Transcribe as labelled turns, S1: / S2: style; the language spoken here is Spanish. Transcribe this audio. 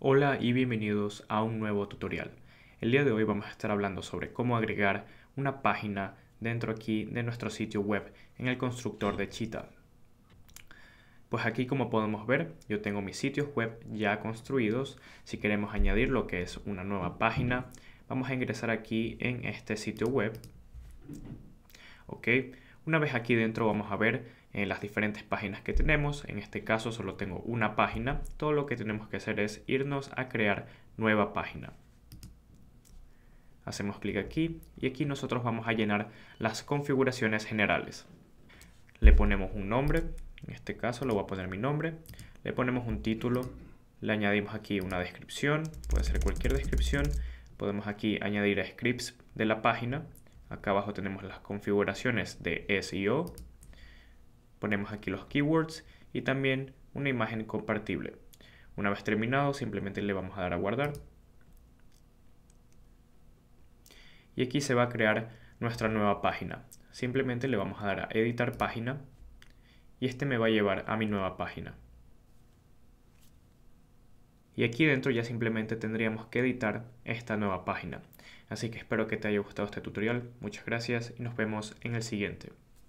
S1: Hola y bienvenidos a un nuevo tutorial. El día de hoy vamos a estar hablando sobre cómo agregar una página dentro aquí de nuestro sitio web en el constructor de Cheetah. Pues aquí como podemos ver yo tengo mis sitios web ya construidos. Si queremos añadir lo que es una nueva página vamos a ingresar aquí en este sitio web. Ok, una vez aquí dentro vamos a ver en las diferentes páginas que tenemos. En este caso solo tengo una página. Todo lo que tenemos que hacer es irnos a crear nueva página. Hacemos clic aquí y aquí nosotros vamos a llenar las configuraciones generales. Le ponemos un nombre, en este caso lo voy a poner mi nombre. Le ponemos un título, le añadimos aquí una descripción, puede ser cualquier descripción. Podemos aquí añadir scripts de la página. Acá abajo tenemos las configuraciones de SEO, Ponemos aquí los keywords y también una imagen compartible. Una vez terminado, simplemente le vamos a dar a guardar. Y aquí se va a crear nuestra nueva página. Simplemente le vamos a dar a editar página y este me va a llevar a mi nueva página. Y aquí dentro ya simplemente tendríamos que editar esta nueva página. Así que espero que te haya gustado este tutorial, muchas gracias y nos vemos en el siguiente.